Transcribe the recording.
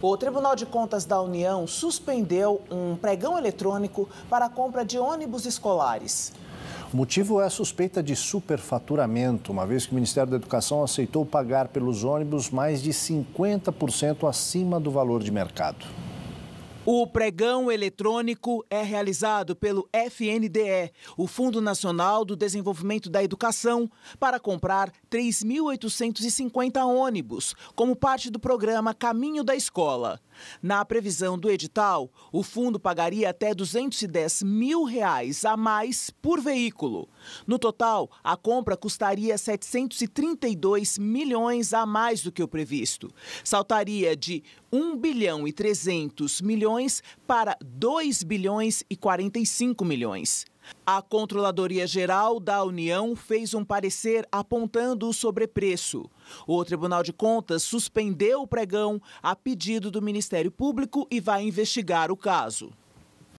O Tribunal de Contas da União suspendeu um pregão eletrônico para a compra de ônibus escolares. O motivo é a suspeita de superfaturamento, uma vez que o Ministério da Educação aceitou pagar pelos ônibus mais de 50% acima do valor de mercado. O pregão eletrônico é realizado pelo FNDE, o Fundo Nacional do Desenvolvimento da Educação, para comprar 3.850 ônibus, como parte do programa Caminho da Escola. Na previsão do edital, o fundo pagaria até 210 mil reais a mais por veículo. No total, a compra custaria 732 milhões a mais do que o previsto. Saltaria de 1 bilhão e 300 milhões para 2 bilhões e 45 milhões. A Controladoria Geral da União fez um parecer apontando o sobrepreço. O Tribunal de Contas suspendeu o pregão a pedido do Ministério Público e vai investigar o caso.